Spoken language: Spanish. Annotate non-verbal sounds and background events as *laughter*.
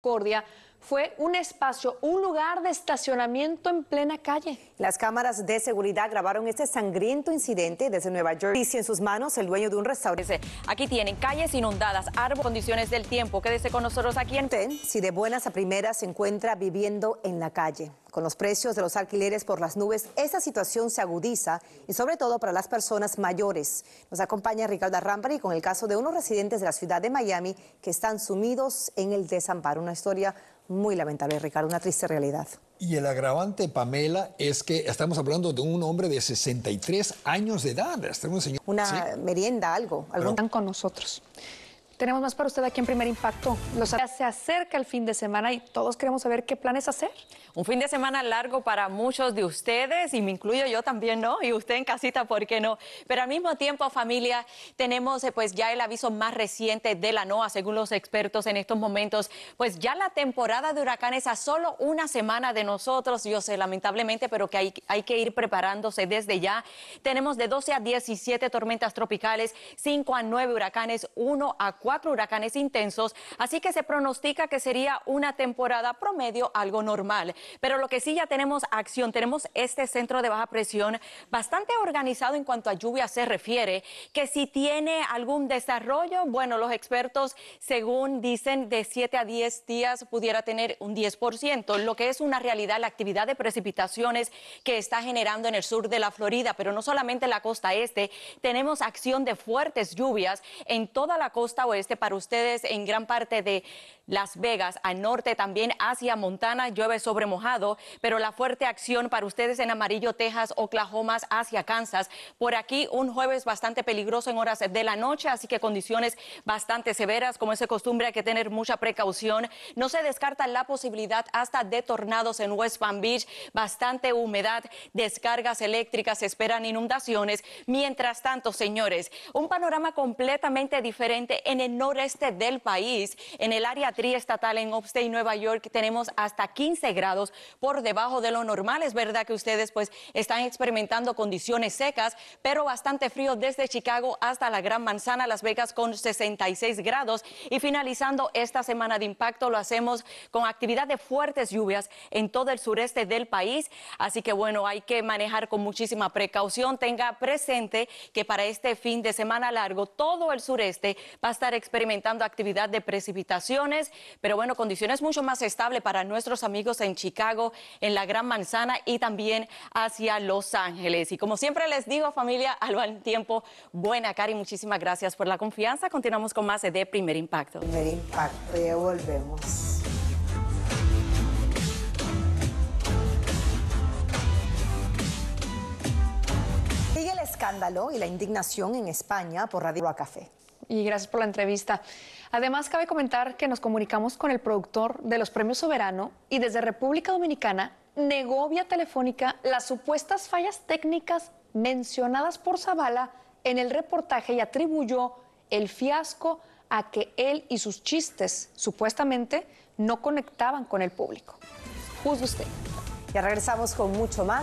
Cordia fue un espacio, un lugar de estacionamiento en plena calle. Las cámaras de seguridad grabaron este sangriento incidente desde Nueva York. Dice en sus manos el dueño de un restaurante. Aquí tienen calles inundadas, árboles, condiciones del tiempo. Quédese con nosotros aquí en... Si de buenas a primeras se encuentra viviendo en la calle. Con los precios de los alquileres por las nubes, esa situación se agudiza y sobre todo para las personas mayores. Nos acompaña Ricardo Arrampari con el caso de unos residentes de la ciudad de Miami que están sumidos en el desamparo. Una historia muy lamentable, Ricardo, una triste realidad. Y el agravante, Pamela, es que estamos hablando de un hombre de 63 años de edad. Este señor... Una merienda, algo. Algún... Están con nosotros. Tenemos más para usted aquí en Primer Impacto. Se acerca el fin de semana y todos queremos saber qué planes hacer. Un fin de semana largo para muchos de ustedes y me incluyo yo también, ¿no? Y usted en casita, ¿por qué no? Pero al mismo tiempo, familia, tenemos eh, pues ya el aviso más reciente de la NOAA, según los expertos en estos momentos, pues ya la temporada de huracanes a solo una semana de nosotros, yo sé, lamentablemente, pero que hay, hay que ir preparándose desde ya. Tenemos de 12 a 17 tormentas tropicales, 5 a 9 huracanes, 1 a 4 cuatro huracanes intensos, así que se pronostica que sería una temporada promedio algo normal. Pero lo que sí ya tenemos acción, tenemos este centro de baja presión bastante organizado en cuanto a lluvia se refiere, que si tiene algún desarrollo, bueno, los expertos según dicen de 7 a 10 días pudiera tener un 10%, lo que es una realidad la actividad de precipitaciones que está generando en el sur de la Florida, pero no solamente en la costa este, tenemos acción de fuertes lluvias en toda la costa oeste este para ustedes en gran parte de Las Vegas, al norte también hacia Montana, llueve sobre mojado, pero la fuerte acción para ustedes en Amarillo, Texas, Oklahoma, hacia Kansas. Por aquí un jueves bastante peligroso en horas de la noche, así que condiciones bastante severas, como es de costumbre, hay que tener mucha precaución. No se descarta la posibilidad hasta de tornados en West Palm Beach, bastante humedad, descargas eléctricas, se esperan inundaciones. Mientras tanto, señores, un panorama completamente diferente en el noreste del país. En el área triestatal en Upstate, Nueva York, tenemos hasta 15 grados por debajo de lo normal. Es verdad que ustedes pues están experimentando condiciones secas, pero bastante frío desde Chicago hasta la Gran Manzana, Las Vegas con 66 grados. Y finalizando esta semana de impacto lo hacemos con actividad de fuertes lluvias en todo el sureste del país. Así que bueno, hay que manejar con muchísima precaución. Tenga presente que para este fin de semana largo todo el sureste va a estar experimentando actividad de precipitaciones, pero bueno, condiciones mucho más estables para nuestros amigos en Chicago, en la Gran Manzana y también hacia Los Ángeles. Y como siempre les digo, familia, *laughs* al buen tiempo, buena cari. muchísimas gracias por la confianza. Continuamos con más de Primer Impacto. Primer Impacto, ya volvemos. Sigue el escándalo y la indignación en España por Radio a Café y gracias por la entrevista. Además, cabe comentar que nos comunicamos con el productor de los Premios Soberano y desde República Dominicana negó vía telefónica las supuestas fallas técnicas mencionadas por Zavala en el reportaje y atribuyó el fiasco a que él y sus chistes supuestamente no conectaban con el público. Juzgue usted. Ya regresamos con mucho más.